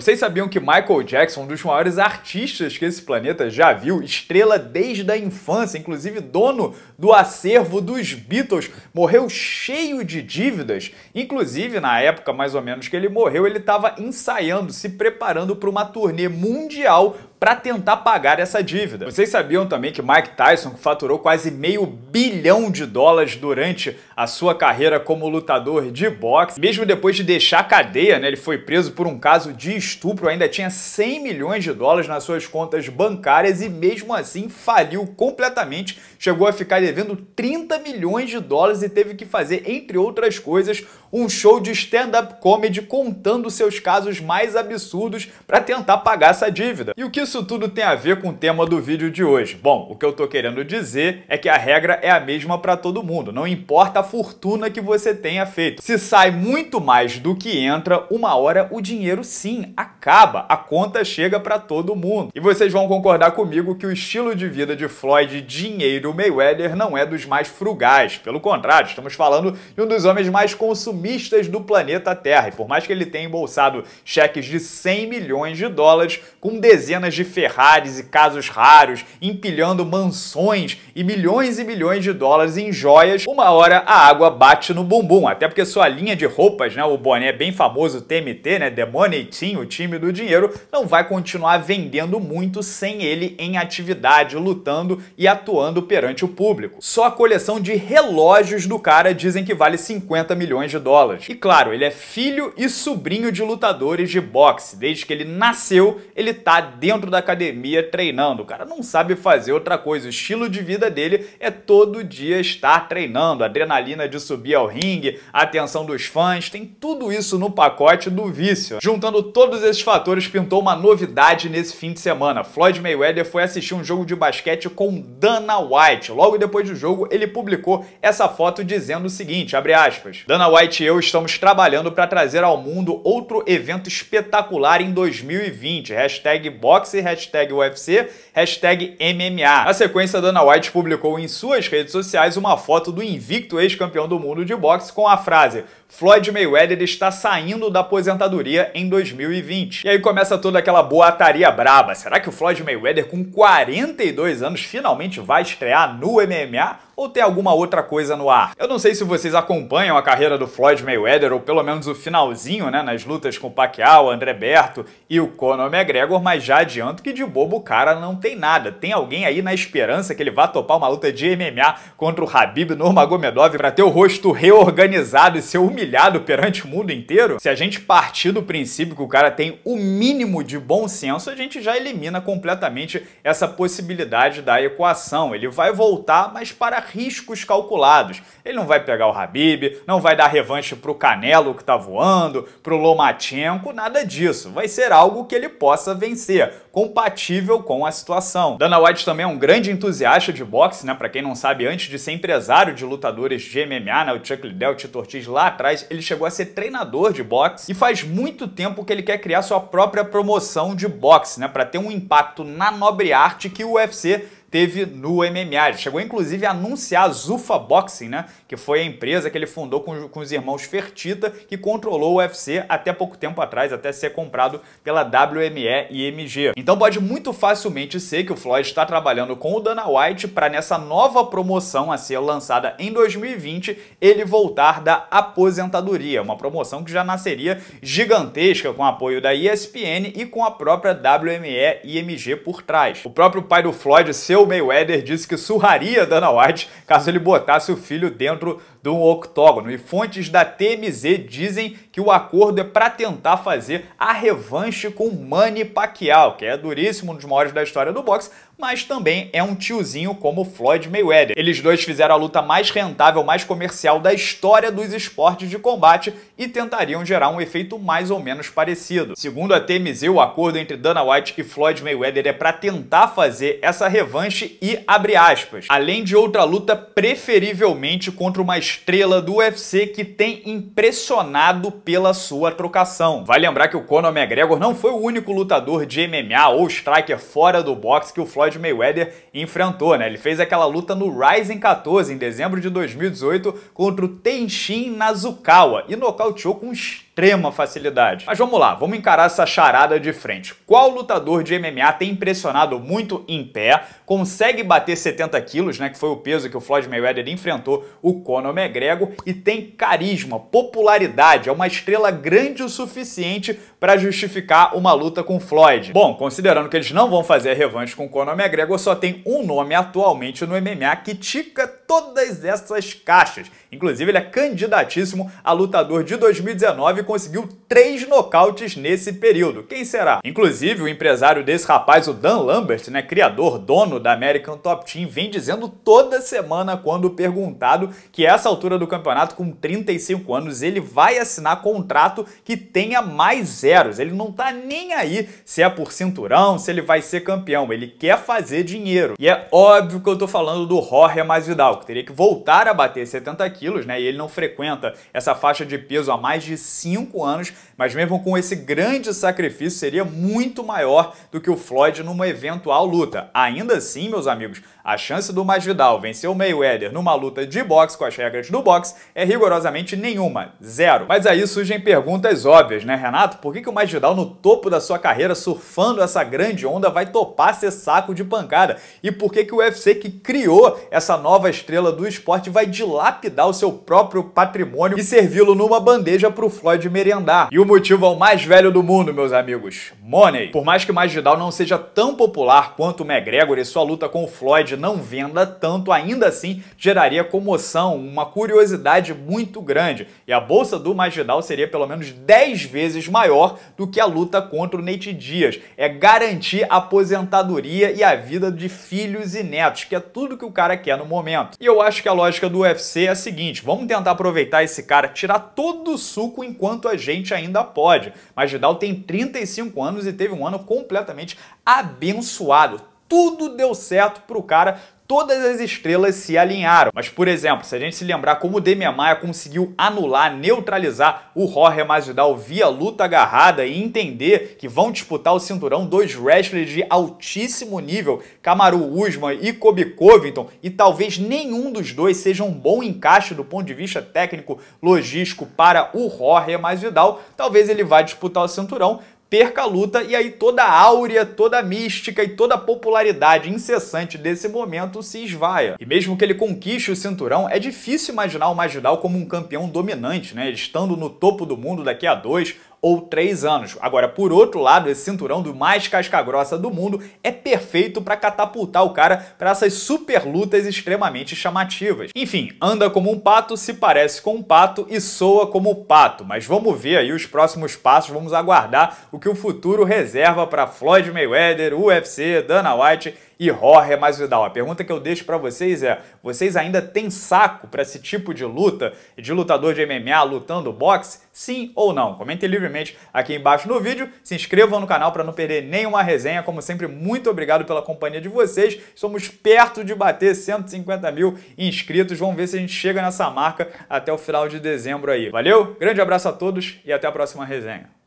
Vocês sabiam que Michael Jackson, um dos maiores artistas que esse planeta já viu, estrela desde a infância, inclusive dono do acervo dos Beatles, morreu cheio de dívidas? Inclusive, na época mais ou menos que ele morreu, ele estava ensaiando, se preparando para uma turnê mundial para tentar pagar essa dívida. Vocês sabiam também que Mike Tyson faturou quase meio bilhão de dólares durante a sua carreira como lutador de boxe? Mesmo depois de deixar a cadeia, né, ele foi preso por um caso de estupro, ainda tinha 100 milhões de dólares nas suas contas bancárias e mesmo assim faliu completamente, chegou a ficar devendo 30 milhões de dólares e teve que fazer, entre outras coisas, um show de stand-up comedy contando seus casos mais absurdos para tentar pagar essa dívida. E o que isso tudo tem a ver com o tema do vídeo de hoje? Bom, o que eu estou querendo dizer é que a regra é a mesma para todo mundo, não importa a fortuna que você tenha feito. Se sai muito mais do que entra, uma hora o dinheiro sim acaba, a conta chega para todo mundo. E vocês vão concordar comigo que o estilo de vida de Floyd Dinheiro Mayweather não é dos mais frugais, pelo contrário, estamos falando de um dos homens mais consumistas do planeta Terra. E por mais que ele tenha embolsado cheques de 100 milhões de dólares com dezenas de de Ferraris e casos raros, empilhando mansões e milhões e milhões de dólares em joias, uma hora a água bate no bumbum. Até porque sua linha de roupas, né, o boné bem famoso TMT, né, The Money Team, o time do dinheiro, não vai continuar vendendo muito sem ele em atividade, lutando e atuando perante o público. Só a coleção de relógios do cara dizem que vale 50 milhões de dólares. E claro, ele é filho e sobrinho de lutadores de boxe. Desde que ele nasceu, ele tá dentro dentro da academia treinando. O cara não sabe fazer outra coisa. O estilo de vida dele é todo dia estar treinando. adrenalina de subir ao ringue, atenção dos fãs, tem tudo isso no pacote do vício. Juntando todos esses fatores, pintou uma novidade nesse fim de semana. Floyd Mayweather foi assistir um jogo de basquete com Dana White. Logo depois do jogo, ele publicou essa foto dizendo o seguinte, abre aspas, Dana White e eu estamos trabalhando para trazer ao mundo outro evento espetacular em 2020, hashtag boxe hashtag UFC, hashtag MMA. Na sequência, Dana White publicou em suas redes sociais uma foto do invicto ex-campeão do mundo de boxe com a frase Floyd Mayweather está saindo da aposentadoria em 2020. E aí começa toda aquela boataria braba. Será que o Floyd Mayweather com 42 anos finalmente vai estrear no MMA? ou tem alguma outra coisa no ar. Eu não sei se vocês acompanham a carreira do Floyd Mayweather, ou pelo menos o finalzinho, né, nas lutas com o Pacquiao, André Berto e o Conor McGregor, mas já adianta tanto que de bobo o cara não tem nada. Tem alguém aí na esperança que ele vá topar uma luta de MMA contra o Habib Nurmagomedov para ter o rosto reorganizado e ser humilhado perante o mundo inteiro? Se a gente partir do princípio que o cara tem o mínimo de bom senso, a gente já elimina completamente essa possibilidade da equação. Ele vai voltar, mas para riscos calculados. Ele não vai pegar o Habib, não vai dar revanche pro Canelo que tá voando, pro Lomachenko, nada disso. Vai ser algo que ele possa vencer. Com compatível com a situação. Dana White também é um grande entusiasta de boxe, né? Para quem não sabe, antes de ser empresário de lutadores de MMA, né? o Chuck Liddell, o Tito Ortiz lá atrás, ele chegou a ser treinador de boxe e faz muito tempo que ele quer criar sua própria promoção de boxe, né? Para ter um impacto na nobre arte que o UFC teve no MMA. Ele chegou inclusive a anunciar a Zufa Boxing, né? Que foi a empresa que ele fundou com, com os irmãos Fertita, que controlou o UFC até pouco tempo atrás, até ser comprado pela WME e MG. Então pode muito facilmente ser que o Floyd está trabalhando com o Dana White para nessa nova promoção a ser lançada em 2020, ele voltar da aposentadoria, uma promoção que já nasceria gigantesca com apoio da ESPN e com a própria WME e MG por trás. O próprio pai do Floyd, seu Mayweather disse que surraria Dana White caso ele botasse o filho dentro do octógono. E fontes da TMZ dizem que o acordo é para tentar fazer a revanche com Manny Pacquiao, que é duríssimo, um dos maiores da história do boxe, mas também é um tiozinho como Floyd Mayweather. Eles dois fizeram a luta mais rentável, mais comercial da história dos esportes de combate e tentariam gerar um efeito mais ou menos parecido. Segundo a TMZ, o acordo entre Dana White e Floyd Mayweather é para tentar fazer essa revanche e abre aspas, além de outra luta preferivelmente contra uma estrela do UFC que tem impressionado pela sua trocação. Vale lembrar que o Conor McGregor não foi o único lutador de MMA ou striker fora do boxe que o Floyd Mayweather enfrentou, né? Ele fez aquela luta no Rising 14 em dezembro de 2018 contra o Tenshin Nazukawa e nocauteou com extrema facilidade. Mas vamos lá, vamos encarar essa charada de frente. Qual lutador de MMA tem impressionado muito em pé, consegue bater 70 quilos, né, que foi o peso que o Floyd Mayweather enfrentou, o Conor McGregor, e tem carisma, popularidade, é uma estrela grande o suficiente para justificar uma luta com Floyd? Bom, considerando que eles não vão fazer a revanche com o Conor McGregor, só tem um nome atualmente no MMA que tica todas essas caixas. Inclusive, ele é candidatíssimo a lutador de 2019 e conseguiu três nocautes nesse período. Quem será? Inclusive, o empresário desse rapaz, o Dan Lambert, né, criador, dono da American Top Team, vem dizendo toda semana, quando perguntado, que essa altura do campeonato, com 35 anos, ele vai assinar contrato que tenha mais zeros. Ele não tá nem aí se é por cinturão, se ele vai ser campeão. Ele quer fazer dinheiro. E é óbvio que eu tô falando do Jorge Masvidal, que teria que voltar a bater 70 quilos, né? E ele não frequenta essa faixa de peso há mais de 5 anos, mas mesmo com esse grande sacrifício, seria muito maior do que o Floyd numa eventual luta. Ainda assim, meus amigos, a chance do Masvidal vencer o Mayweather numa luta de boxe com as regras do boxe é rigorosamente nenhuma, zero. Mas aí surgem perguntas óbvias, né, Renato? Por que, que o Masvidal, no topo da sua carreira, surfando essa grande onda, vai topar ser saco de pancada? E por que, que o UFC, que criou essa nova estrela, estrela do esporte vai dilapidar o seu próprio patrimônio e servi-lo numa bandeja para o Floyd merendar. E o motivo é o mais velho do mundo, meus amigos: Money. Por mais que Masvidal não seja tão popular quanto o McGregor e sua luta com o Floyd não venda tanto, ainda assim geraria comoção, uma curiosidade muito grande. E a bolsa do Masvidal seria pelo menos 10 vezes maior do que a luta contra o Nate Dias. É garantir a aposentadoria e a vida de filhos e netos, que é tudo que o cara quer no momento. E eu acho que a lógica do UFC é a seguinte: vamos tentar aproveitar esse cara, tirar todo o suco enquanto a gente ainda pode. Mas Vidal tem 35 anos e teve um ano completamente abençoado tudo deu certo para o cara, todas as estrelas se alinharam. Mas, por exemplo, se a gente se lembrar como o Demian Maia conseguiu anular, neutralizar o Jorge Masvidal via luta agarrada e entender que vão disputar o cinturão dois wrestlers de altíssimo nível, Kamaru Usman e Kobe Covington, e talvez nenhum dos dois seja um bom encaixe do ponto de vista técnico, logístico para o Jorge Masvidal, talvez ele vá disputar o cinturão, perca a luta e aí toda a áurea, toda a mística e toda a popularidade incessante desse momento se esvaia. E mesmo que ele conquiste o cinturão, é difícil imaginar o Masvidal como um campeão dominante, né? Ele estando no topo do mundo daqui a dois, ou 3 anos. Agora, por outro lado, esse cinturão do mais casca-grossa do mundo é perfeito para catapultar o cara para essas super lutas extremamente chamativas. Enfim, anda como um pato, se parece com um pato e soa como pato, mas vamos ver aí os próximos passos, vamos aguardar o que o futuro reserva para Floyd Mayweather, UFC, Dana White e Jorge é Masvidal. A pergunta que eu deixo para vocês é: vocês ainda têm saco para esse tipo de luta, de lutador de MMA lutando boxe? Sim ou não? Comentem livremente aqui embaixo no vídeo, se inscrevam no canal para não perder nenhuma resenha. Como sempre, muito obrigado pela companhia de vocês. Somos perto de bater 150 mil inscritos. Vamos ver se a gente chega nessa marca até o final de dezembro aí. Valeu, grande abraço a todos e até a próxima resenha.